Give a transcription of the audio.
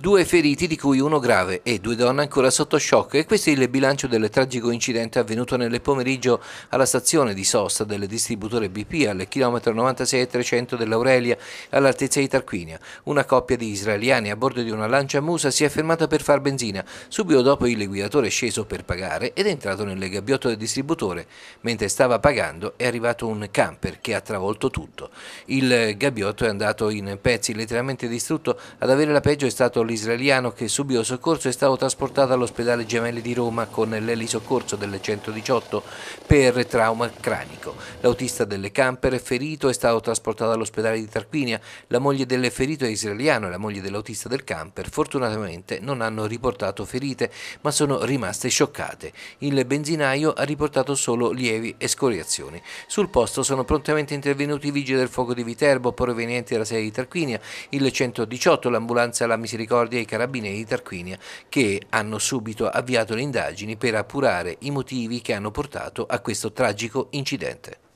due feriti di cui uno grave e due donne ancora sotto shock e questo è il bilancio del tragico incidente avvenuto nel pomeriggio alla stazione di sosta del distributore BP al chilometro 96 300 dell'Aurelia all'altezza di Tarquinia. Una coppia di israeliani a bordo di una lancia musa si è fermata per far benzina, subito dopo il guidatore è sceso per pagare ed è entrato nel gabbiotto del distributore. Mentre stava pagando è arrivato un camper che ha travolto tutto. Il gabbiotto è andato in pezzi letteralmente distrutto, ad avere la peggio è stato l'israeliano che subì soccorso è stato trasportato all'ospedale Gemelli di Roma con l'elisoccorso del 118 per trauma cranico. L'autista delle camper ferito è stato trasportato all'ospedale di Tarquinia. La moglie del ferito è israeliano e la moglie dell'autista del camper fortunatamente non hanno riportato ferite ma sono rimaste scioccate. Il benzinaio ha riportato solo lievi escoriazioni. Sul posto sono prontamente intervenuti i vigili del fuoco di Viterbo provenienti dalla sede di Tarquinia, il 118, l'ambulanza La Misericordia Misericordie e i carabinieri di Tarquinia che hanno subito avviato le indagini per appurare i motivi che hanno portato a questo tragico incidente.